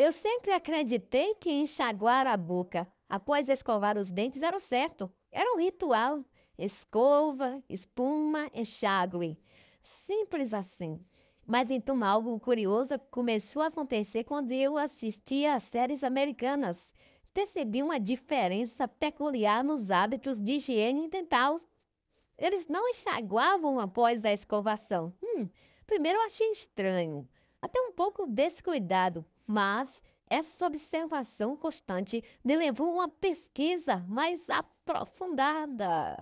Eu sempre acreditei que enxaguar a boca após escovar os dentes era o certo. Era um ritual. Escova, espuma, enxágue. Simples assim. Mas então algo curioso começou a acontecer quando eu assistia às séries americanas. Percebi uma diferença peculiar nos hábitos de higiene dental. Eles não enxaguavam após a escovação. Hum, primeiro eu achei estranho até um pouco descuidado, mas essa observação constante me levou a uma pesquisa mais aprofundada.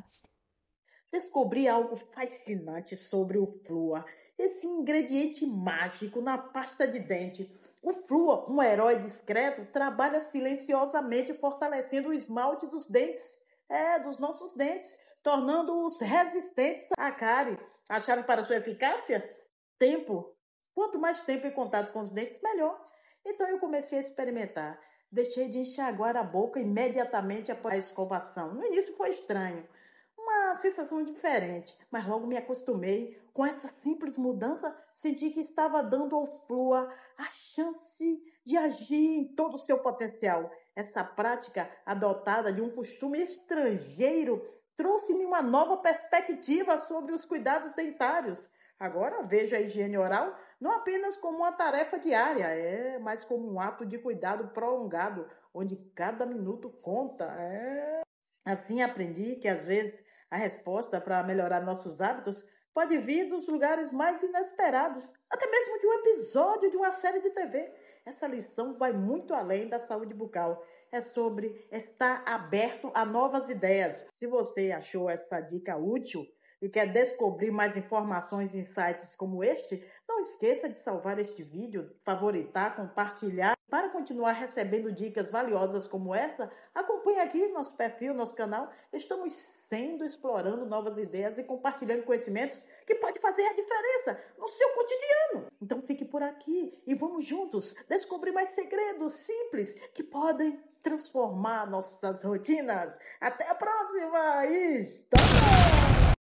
Descobri algo fascinante sobre o flúor, esse ingrediente mágico na pasta de dente. O flúor, um herói discreto, trabalha silenciosamente fortalecendo o esmalte dos dentes, é, dos nossos dentes, tornando-os resistentes à cárie. chave para sua eficácia? Tempo, Quanto mais tempo em contato com os dentes, melhor. Então eu comecei a experimentar. Deixei de enxaguar a boca imediatamente após a escovação. No início foi estranho, uma sensação diferente, mas logo me acostumei. Com essa simples mudança, senti que estava dando ao Flua a chance de agir em todo o seu potencial. Essa prática, adotada de um costume estrangeiro, trouxe-me uma nova perspectiva sobre os cuidados dentários. Agora veja a higiene oral não apenas como uma tarefa diária, é, mas como um ato de cuidado prolongado, onde cada minuto conta. É. Assim aprendi que às vezes a resposta para melhorar nossos hábitos pode vir dos lugares mais inesperados, até mesmo de um episódio de uma série de TV. Essa lição vai muito além da saúde bucal. É sobre estar aberto a novas ideias. Se você achou essa dica útil, e quer descobrir mais informações em sites como este, não esqueça de salvar este vídeo, favoritar, compartilhar. Para continuar recebendo dicas valiosas como essa, acompanhe aqui nosso perfil, nosso canal. Estamos sendo explorando novas ideias e compartilhando conhecimentos que pode fazer a diferença no seu cotidiano. Então fique por aqui e vamos juntos descobrir mais segredos simples que podem transformar nossas rotinas. Até a próxima! E...